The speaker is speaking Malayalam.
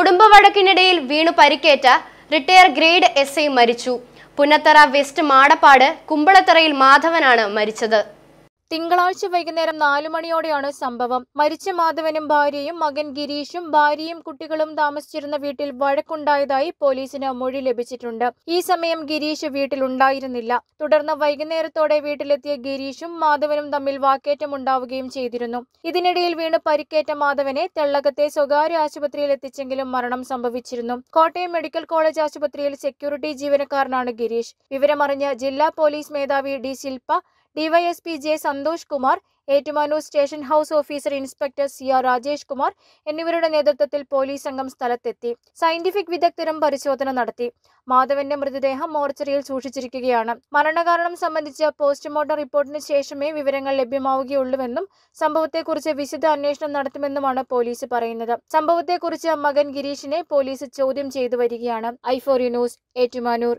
കുടുംബ വഴക്കിനിടയിൽ വീണു പരിക്കേറ്റ റിട്ടയർ ഗ്രേഡ് എസ് ഐ മരിച്ചു പുന്നത്തറ വെസ്റ്റ് മാടപ്പാട് കുമ്പളത്തറയിൽ മാധവനാണ് മരിച്ചത് തിങ്കളാഴ്ച വൈകുന്നേരം നാലു മണിയോടെയാണ് സംഭവം മരിച്ച മാധവനും ഭാര്യയും മകൻ ഗിരീഷും ഭാര്യയും കുട്ടികളും താമസിച്ചിരുന്ന വീട്ടിൽ വഴക്കുണ്ടായതായി പോലീസിന് മൊഴി ലഭിച്ചിട്ടുണ്ട് ഈ സമയം ഗിരീഷ് വീട്ടിലുണ്ടായിരുന്നില്ല തുടർന്ന് വൈകുന്നേരത്തോടെ വീട്ടിലെത്തിയ ഗിരീഷും മാധവനും തമ്മിൽ വാക്കേറ്റമുണ്ടാവുകയും ചെയ്തിരുന്നു ഇതിനിടയിൽ വീണ് പരിക്കേറ്റ മാധവനെ തെള്ളകത്തെ സ്വകാര്യ ആശുപത്രിയിൽ എത്തിച്ചെങ്കിലും മരണം സംഭവിച്ചിരുന്നു കോട്ടയം മെഡിക്കൽ കോളേജ് ആശുപത്രിയിൽ സെക്യൂരിറ്റി ജീവനക്കാരനാണ് ഗിരീഷ് വിവരമറിഞ്ഞ ജില്ലാ പോലീസ് മേധാവി D Shilpa DYSP J Santhosh Kumar Ettumanoor station house officer inspector C R Rajesh Kumar എന്നിവരുടെ നേതൃത്വത്തിൽ പോലീസ് സംഘം സ്ഥലത്തെത്തി സയന്റിഫിക് വിദഗ്ധരും പരിശോധന നടത്തി മാധവന്റെ മൃതദേഹം മോർച്ചറിയിൽ സൂക്ഷിച്ചിരിക്കുകയാണ് മരണകാരണം സംബന്ധിച്ച പോസ്റ്റ്മോർട്ടം റിപ്പോർട്ടിന് ശേഷമേ വിവരങ്ങൾ ലഭ്യമാവുകയുള്ളൂവെന്നും സംഭവത്തെക്കുറിച്ച് വിശദ അന്വേഷണം നടത്തുമെന്നുമാണ് പോലീസ് പറയുന്നത് സംഭവത്തെക്കുറിച്ച് മകൻ ഗിരീഷിനെ പോലീസ് ചോദ്യം ചെയ്തു വരികയാണ് യു ന്യൂസ് ഏറ്റുമാനൂർ